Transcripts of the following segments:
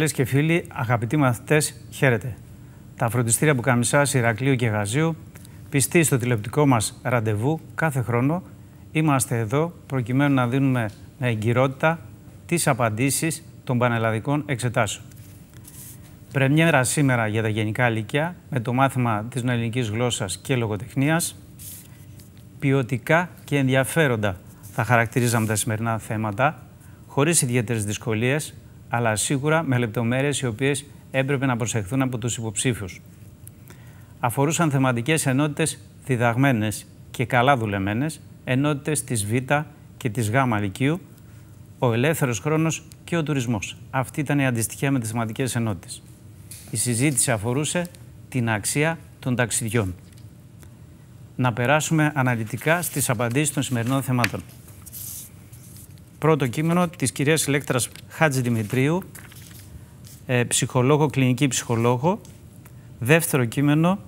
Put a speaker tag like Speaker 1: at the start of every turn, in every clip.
Speaker 1: Φίλες και φίλοι, αγαπητοί μαθητές, χαίρετε. Τα φροντιστήρια που εσάς, Ηρακλείου και Γαζίου, πιστοί στο τηλεοπτικό μας ραντεβού κάθε χρόνο, είμαστε εδώ προκειμένου να δίνουμε με εγκυρότητα τις απαντήσεις των πανελλαδικών εξετάσεων. Πρεμιέρα σήμερα για τα γενικά λυκεία με το μάθημα της νοελληνική γλώσσας και λογοτεχνίας. Ποιοτικά και ενδιαφέροντα θα χαρακτηρίζαμε τα σημερινά θέματα, χωρίς ιδιαίτερες δυσκολίες αλλά σίγουρα με λεπτομέρειες οι οποίες έπρεπε να προσεχθούν από τους υποψήφιους. Αφορούσαν θεματικές ενότητες διδαγμένες και καλά δουλεμένες, ενότητες της Β και της Γ Λυκείου, ο ελεύθερος χρόνος και ο τουρισμός. Αυτή ήταν η αντιστοιχεία με τις θεματικές ενότητες. Η συζήτηση αφορούσε την αξία των ταξιδιών. Να περάσουμε αναλυτικά στις απαντήσεις των σημερινών θεμάτων πρώτο κείμενο της κυρίας Ηλέκτρας Χάτζη Δημητρίου, ε, ψυχολόγο, κλινική ψυχολόγο. Δεύτερο κείμενο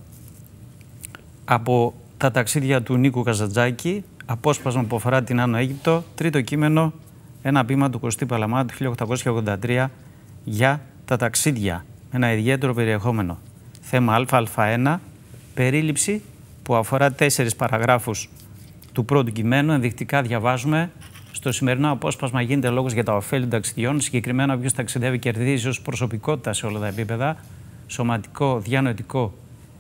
Speaker 1: από τα ταξίδια του Νίκου Καζατζάκη, απόσπασμα που αφορά την Άνω Αίγυπτο. Τρίτο κείμενο, ένα πείμα του Κωστή Παλαμά του 1883 για τα ταξίδια. Ένα ιδιαίτερο περιεχόμενο. Θέμα ΑΑ1, περίληψη που αφορά τέσσερις παραγράφους του πρώτου κειμένου. Ενδεικτικά διαβάζουμε στο σημερινό απόσπασμα γίνεται λόγος για τα ωφέλη των ταξιδιών. Συγκεκριμένα, ποιο ταξιδεύει κερδίζει ως προσωπικότητα σε όλα τα επίπεδα, σωματικό, διανοητικό,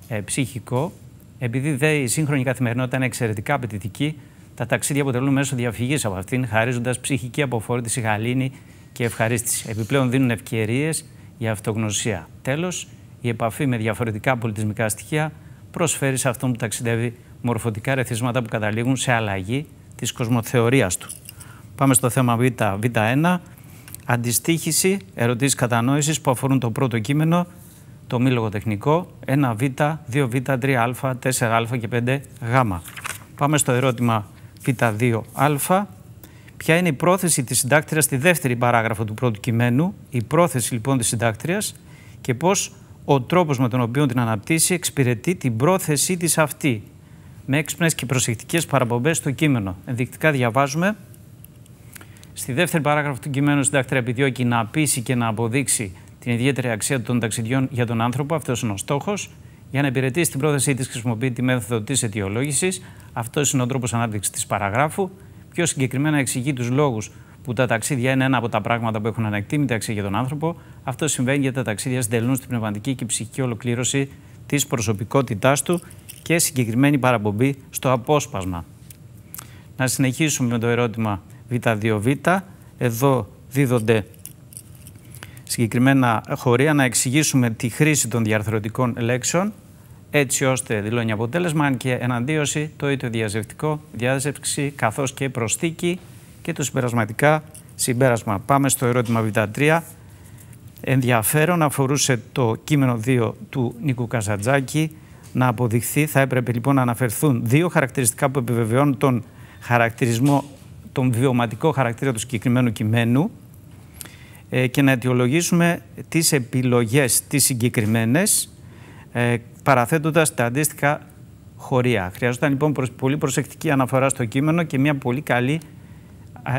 Speaker 1: ε, ψυχικό. Επειδή δε η σύγχρονη καθημερινότητα είναι εξαιρετικά απαιτητική, τα ταξίδια αποτελούν μέσω διαφυγής από αυτήν, χαρίζοντας ψυχική αποφόρτιση, γαλήνη και ευχαρίστηση. Επιπλέον δίνουν ευκαιρίες για αυτογνωσία. Τέλος, η επαφή με διαφορετικά πολιτισμικά στοιχεία προσφέρει σε αυτόν που ταξιδεύει μορφωτικά ρεθίσματα που καταλήγουν σε αλλαγή της κοσμοθεωρίας του. Πάμε στο θέμα Β, Β1. Αντιστοίχηση ερωτήσεις κατανόησης που αφορούν το πρώτο κείμενο, το μη λογοτεχνικό, 1Β, 2Β, 3Α, 4Α και 5Γ. Πάμε στο ερώτημα Β2α. Ποια είναι η πρόθεση της συντάκτριας στη δεύτερη παράγραφο του πρώτου κειμένου, η πρόθεση λοιπόν της συντάκτριας και πώς ο τρόπος με τον οποίο την αναπτύσσει εξυπηρετεί την πρόθεσή της αυτή με έξυπνες και προσεκτικές παραπομπές στο κείμενο. Ενδεικτικά διαβάζουμε Στη δεύτερη παράγραφο του κειμένου, συντάκτρια επιδιώκει να πείσει και να αποδείξει την ιδιαίτερη αξία των ταξιδιών για τον άνθρωπο. Αυτός είναι ο στόχος. Για να υπηρετήσει την πρόθεσή της, χρησιμοποιεί τη μέθοδο της αιτιολόγησης. Αυτός είναι ο τρόπος ανάπτυξη της παραγράφου. Πιο συγκεκριμένα, εξηγεί τους λόγους που τα ταξίδια είναι ένα από τα πράγματα που έχουν ανεκτήμητη αξία για τον άνθρωπο. Αυτό συμβαίνει γιατί τα ταξίδια συντελούν στην πνευματική και ψυχική ολοκλήρωση της προσωπικότητάς του και συγκεκριμένη παραπομπή στο απόσπασμα. Να συνεχίσουμε με το ερώτημα Β2Β. Εδώ δίδονται συγκεκριμένα χωρία να εξηγήσουμε τη χρήση των διαρθρωτικών λέξεων έτσι ώστε δηλώνει αποτέλεσμα αν και εναντίωση το ίδιο διαζευτικό, διάζευξη καθώς και προσθήκη και το συμπερασματικά συμπέρασμα. Πάμε στο ερώτημα Β3. Ενδιαφέρον αφορούσε το κείμενο 2 του Νίκου Καζαντζάκη να αποδειχθεί. Θα έπρεπε λοιπόν να αναφερθούν δύο χαρακτηριστικά που επιβεβαιώνουν τον χαρακτηρισμό τον βιωματικό χαρακτήρα του συγκεκριμένου κειμένου ε, και να αιτιολογήσουμε τις επιλογές τις συγκεκριμένες ε, παραθέτοντας τα αντίστοιχα χωρία. Χρειάζονταν λοιπόν προς, πολύ προσεκτική αναφορά στο κείμενο και μια πολύ καλή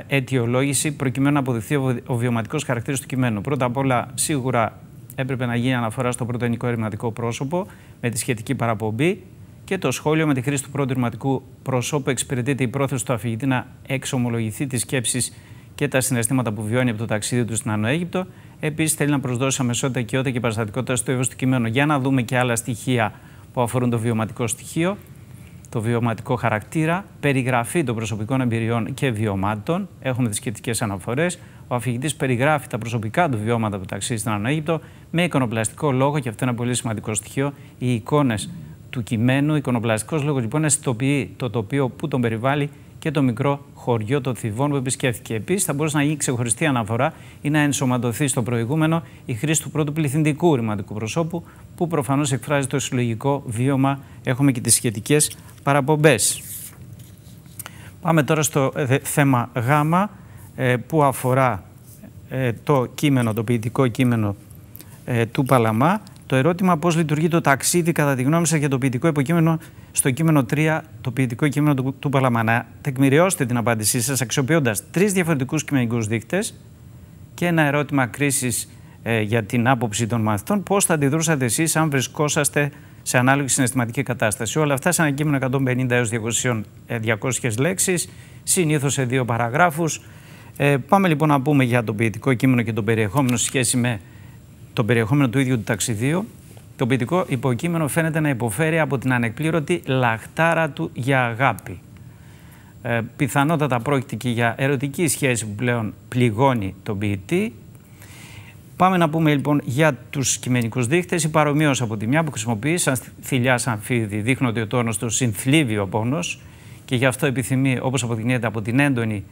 Speaker 1: αιτιολόγηση προκειμένου να αποδειχθεί ο βιωματικός χαρακτήρας του κειμένου. Πρώτα απ' όλα, σίγουρα έπρεπε να γίνει αναφορά στο πρωτοενικό ερηματικό πρόσωπο με τη σχετική παραπομπή και το σχόλιο με τη χρήση του προτερματικού προσώπου εξυπηρετείται η πρόθεση του αφηγητή να εξομολογηθεί τις σκέψεις και τα συναισθήματα που βιώνει από το ταξίδι του στην Ανοέγυπτο. Επίσης, θέλει να προσδώσει αμεσότητα, ό,τι και παραστατικότητα στο ύφο του κειμένου. Για να δούμε και άλλα στοιχεία που αφορούν το βιωματικό στοιχείο, το βιωματικό χαρακτήρα, περιγραφή των προσωπικών εμπειριών και βιωμάτων. Έχουμε τις σχετικές αναφορές. Ο αφηγητής περιγράφει τα προσωπικά του βιώματα που ταξίδι στην Ανοέγυπτο με εικονοπλαστικό λόγο, και αυτό είναι ένα πολύ σημαντικό στοιχείο. Οι εικόνες του κειμένου. Εικονοπλαστικό λόγο λοιπόν αισθητοποιεί το τοπίο που τον περιβάλλει και το μικρό χωριό των Θηβών που επισκέφθηκε. Επίσης, θα μπορούσε να γίνει ξεχωριστή αναφορά ή να ενσωματωθεί στο προηγούμενο η χρήση του πρώτου πληθυντικού ρηματικού προσώπου, που προφανώς εκφράζει το συλλογικό βίωμα. Έχουμε και τις σχετικές παραπομπές. Πάμε τώρα στο ε, θέμα Γ, ε, που αφορά ε, το κείμενο, το ποιητικό κείμενο του Παλαμά το ερώτημα πώς λειτουργεί το ταξίδι, κατά τη γνώμη σας, για το ποιητικό υποκείμενο στο κείμενο 3, το ποιητικό κείμενο του, του Παλαμανά. Τεκμηριώστε την απάντησή σας αξιοποιώντας τρεις διαφορετικούς κειμενικούς δείκτες και ένα ερώτημα κρίσης ε, για την άποψη των μαθητών. Πώς θα αντιδρούσατε εσείς αν βρισκόσαστε σε ανάλογη συναισθηματική κατάσταση. Όλα αυτά σε ένα κείμενο 150 έω 200, 200 λέξεις, συνήθως σε δύο παραγράφους. Ε, πάμε λοιπόν να πούμε για το ποιητικό κείμενο και το περιεχόμενο σχέση με το περιεχόμενο του ίδιου του ταξιδίου, το ποιητικό υποκείμενο φαίνεται να υποφέρει από την ανεκπλήρωτη λαχτάρα του για αγάπη. Ε, πιθανότατα πρόκειται και για ερωτική σχέση που πλέον πληγώνει τον ποιητή. Πάμε να πούμε λοιπόν για τους κειμενικούς δείχτε. Η παρομοίωση από τη μια που χρησιμοποιεί σαν θηλιά σαν φίδι ότι ο τόνος του συνθλίβει ο πόνος και γι' αυτό επιθυμεί όπως αποδεικνύεται από την έντονη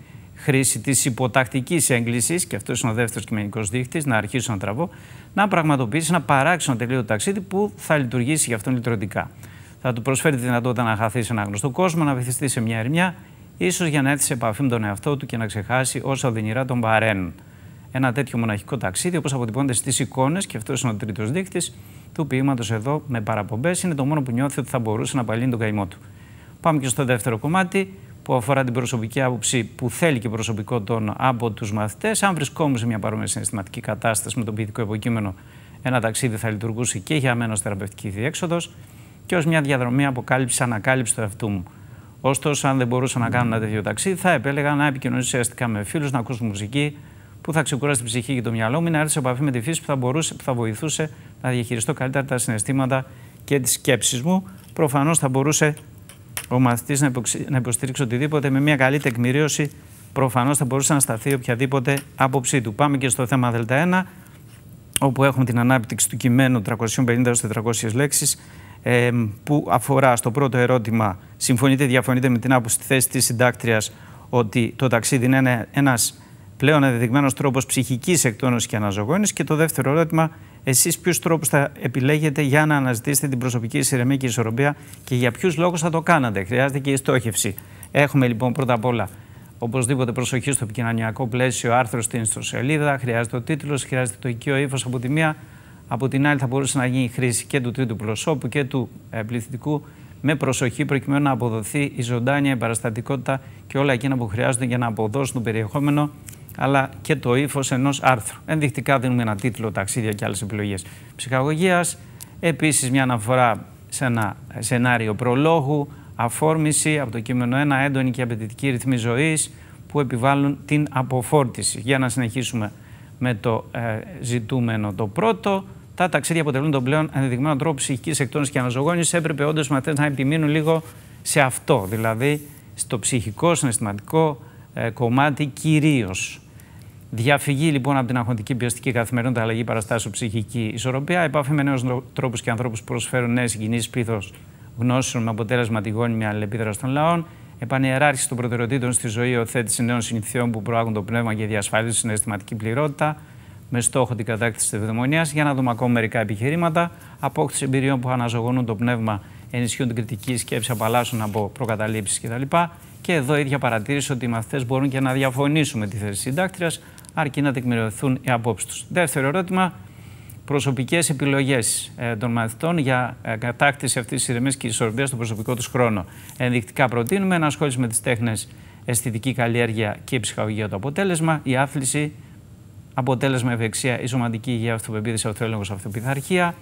Speaker 1: χρήση της υποτακτικής έγκλησης, και αυτός είναι ο δεύτερος κειμενικός δείχτης, να αρχίσω να τραβώ, να πραγματοποιήσει ένα παράξενο τελείω ταξίδι που θα λειτουργήσει γι' αυτόν λειτουργικά. Θα του προσφέρει τη δυνατότητα να χαθεί σε ένα γνωστό κόσμο, να βυθιστεί σε μια ερμιά, ίσως για να έρθει σε επαφή με τον εαυτό του και να ξεχάσει όσα οδυνηρά τον παρένουν. Ένα τέτοιο μοναχικό ταξίδι, όπως αποτυπώνεται στις εικόνες, και αυτός είναι ο τρίτος δείχτης του ποίηματος εδώ με παραπομπές, είναι το μόνο που νιώθει ότι θα μπορούσε να παλύνει τον καημό του. Πάμε και στο δεύτερο κομμάτι, που αφορά την προσωπική άποψη που θέλει και προσωπικό τον από τους μαθητές. Αν βρισκόμουν σε μια παρόμοια συναισθηματική κατάσταση με τον ποιητικό υποκείμενο, ένα ταξίδι θα λειτουργούσε και για μένα ως θεραπευτική διέξοδος και ως μια διαδρομή αποκάλυψη-ανακάλυψη του εαυτού μου. Ωστόσο, αν δεν μπορούσα να κάνω ένα τέτοιο ταξίδι, θα επέλεγα να επικοινωνήσω ουσιαστικά με φίλους, να ακούσω μουσική που θα ξεκουράσει την ψυχή και το μυαλό μου, να έρθει σε επαφή με τη φύση που θα, μπορούσε, που θα βοηθούσε να διαχειριστώ καλύτερα τα συναισθήματα και τις σκέψεις μου. Προφανώς θα μπορούσε ο μαθητής να υποστηρίξει οτιδήποτε με μια καλή τεκμηρίωση προφανώς θα μπορούσε να σταθεί οποιαδήποτε άποψή του. Πάμε και στο θέμα ΔΕΛΤΑ1, όπου έχουμε την ανάπτυξη του κειμένου 350-400 λέξει, που αφορά στο πρώτο ερώτημα, συμφωνείτε ή διαφωνείτε με την άποψη της θέσης της συντάκτριας ότι το ταξίδι είναι ένα πλέον ενδεδειγμένος τρόπος ψυχικής εκτόνωσης και αναζωογόνησης. Και το δεύτερο ερώτημα, εσείς ποιους τρόπους θα επιλέγετε για να αναζητήσετε την προσωπική συρεμία και ισορροπία και για ποιους λόγους θα το κάνατε. Χρειάζεται και η στόχευση. Έχουμε λοιπόν πρώτα απ' όλα οπωσδήποτε προσοχή στο επικοινωνιακό πλαίσιο, άρθρο στην ιστοσελίδα, χρειάζεται ο τίτλος, χρειάζεται το οικείο ύφος από τη μία. Από την άλλη, θα μπορούσε να γίνει χρήση και του τρίτου προσώπου και του ε, πληθυντικού με προσοχή προκειμένου να αποδοθεί η ζωντάνια, η παραστατικότητα και όλα εκείνα που χρειάζονται για να αποδώσουν το περιεχόμενο αλλά και το ύφος ενός άρθρου. Ενδεικτικά δίνουμε ένα τίτλο, ταξίδια και άλλες επιλογές ψυχαγωγίας. Επίσης, μια αναφορά σε ένα σενάριο προλόγου, αφόρμηση από το κείμενο 1, έντονη και απαιτητική ρυθμή ζωής που επιβάλλουν την αποφόρτιση. Για να συνεχίσουμε με το ε, ζητούμενο το πρώτο. Τα ταξίδια αποτελούν τον πλέον ενδεδειγμένο τρόπο ψυχικής εκτόνωση και αναζωογόνησης. Έπρεπε όντως οι μαθητέ να επιμείνουν λίγο σε αυτό, δηλαδή στο ψυχικό, συναισθηματικό ε, κομμάτι κυρίως. Διαφυγή λοιπόν από την αγχωτική πιεστική καθημερινότητα, αλλαγή παραστάσεων, ψυχική ισορροπία, επαφή με νέους τρόπους και ανθρώπους που προσφέρουν νέες συγκινήσεις πλήθο γνώσεων με αποτέλεσμα τη γόνιμη αλληλεπίδραση των λαών, επανειεράρχηση των προτεραιοτήτων στη ζωή, οθέτηση νέων συνηθιών που προάγουν το πνεύμα και στην αισθηματική πληρότητα, με στόχο την κατάκτηση της ευδαιμονίας. Για να δούμε ακόμα μερικά επιχειρήματα. Απόκτηση εμπειριών που αναζωογονούν το πνεύμα, ενισχύουν την κριτική σκέψη, απαλλάσσουν από προκαταλήψεις κτλ. Και εδώ ίδια παρατήρηση ότι οι μαθητές μπορούν και να διαφωνήσουν με τη θέση συντάκτριας, αρκεί να τεκμηριωθούν οι απόψεις τους. Δεύτερο ερώτημα, προσωπικές επιλογές ε, των μαθητών για ε, κατάκτηση αυτής της ηρεμίας και ισορροπία στον προσωπικό τους χρόνο. Ενδεικτικά προτείνουμε ενασχόληση με τις τέχνες, αισθητική καλλιέργεια και ψυχαγωγία το αποτέλεσμα, η άθληση, αποτέλεσμα ευεξία, η σωματική υγεία, αυτοπεποίθηση, αυτοέλεγχο, αυτοπιθαρχία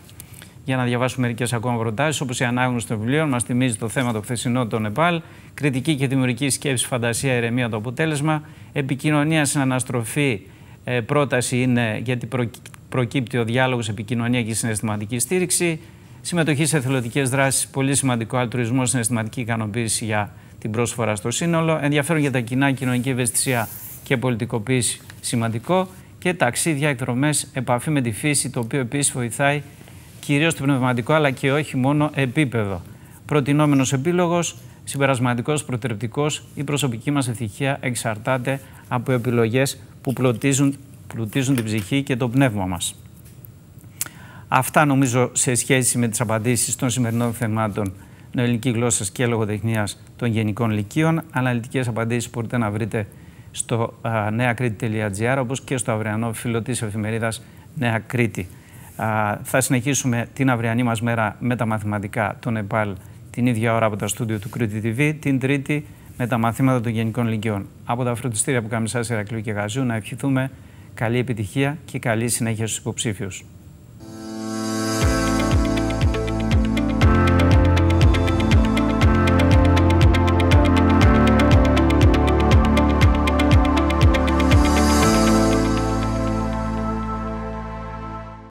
Speaker 1: για να διαβάσουμε μερικές ακόμα προτάσεις, όπως η ανάγνωση των βιβλίων, μας θυμίζει το θέμα το χθεσινό των Νεπάλ, κριτική και δημιουργική σκέψη, φαντασία, ηρεμία το αποτέλεσμα, επικοινωνία στην αναστροφή. Ε, πρόταση είναι γιατί προκύπτει ο διάλογος, επικοινωνία και συναισθηματική στήριξη. Συμμετοχή σε εθελοντικές δράσεις, πολύ σημαντικό αλτουρισμό, συναισθηματική ικανοποίηση για την πρόσφορα στο σύνολο. Ενδιαφέρον για τα κοινά, κοινωνική ευαισθησία και πολιτικοποίηση, σημαντικό. Και ταξίδια, εκδρομές, επαφή με τη φύση, το οποίο επίσης βοηθάει κυρίως το πνευματικό αλλά και όχι μόνο επίπεδο. Προτινόμενος επίλογος, συμπερασματικός, προτερπτικός, η προσωπική μας ευτυχία εξαρτάται από επιλογές που πλουτίζουν, πλουτίζουν την ψυχή και το πνεύμα μας. Αυτά νομίζω σε σχέση με τις απαντήσεις των σημερινών θεμάτων νοελική γλώσσα και λογοτεχνίας των γενικών λυκείων. Αναλυτικές απαντήσεις μπορείτε να βρείτε στο uh, όπως όπως και στο αυριανό φίλο της εφημερίδας Νέα Κρήτη θα συνεχίσουμε την αυριανή μας μέρα με τα μαθηματικά των ΕΠΑΛ την ίδια ώρα από τα στούντιο του Κρήτη TV, την Τρίτη με τα μαθήματα των Γενικών Λυκειών. Από τα φροντιστήρια που καμισά Ηρακλείου και Γαζίου να ευχηθούμε καλή επιτυχία και καλή συνέχεια στους υποψήφιους.